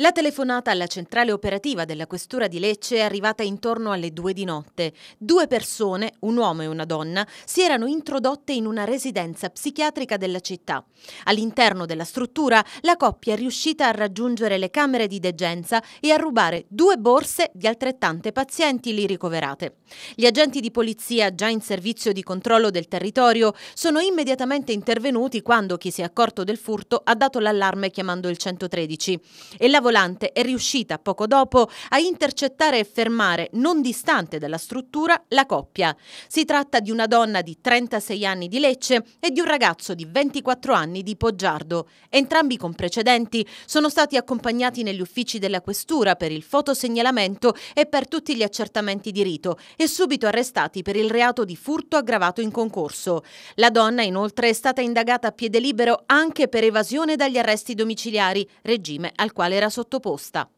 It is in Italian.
La telefonata alla centrale operativa della Questura di Lecce è arrivata intorno alle due di notte. Due persone, un uomo e una donna, si erano introdotte in una residenza psichiatrica della città. All'interno della struttura la coppia è riuscita a raggiungere le camere di degenza e a rubare due borse di altrettante pazienti lì ricoverate. Gli agenti di polizia già in servizio di controllo del territorio sono immediatamente intervenuti quando chi si è accorto del furto ha dato l'allarme chiamando il 113 e lavorando volante è riuscita poco dopo a intercettare e fermare, non distante dalla struttura, la coppia. Si tratta di una donna di 36 anni di Lecce e di un ragazzo di 24 anni di Poggiardo. Entrambi con precedenti sono stati accompagnati negli uffici della Questura per il fotosegnalamento e per tutti gli accertamenti di rito e subito arrestati per il reato di furto aggravato in concorso. La donna inoltre è stata indagata a piede libero anche per evasione dagli arresti domiciliari, regime al quale era soggetta sottoposta.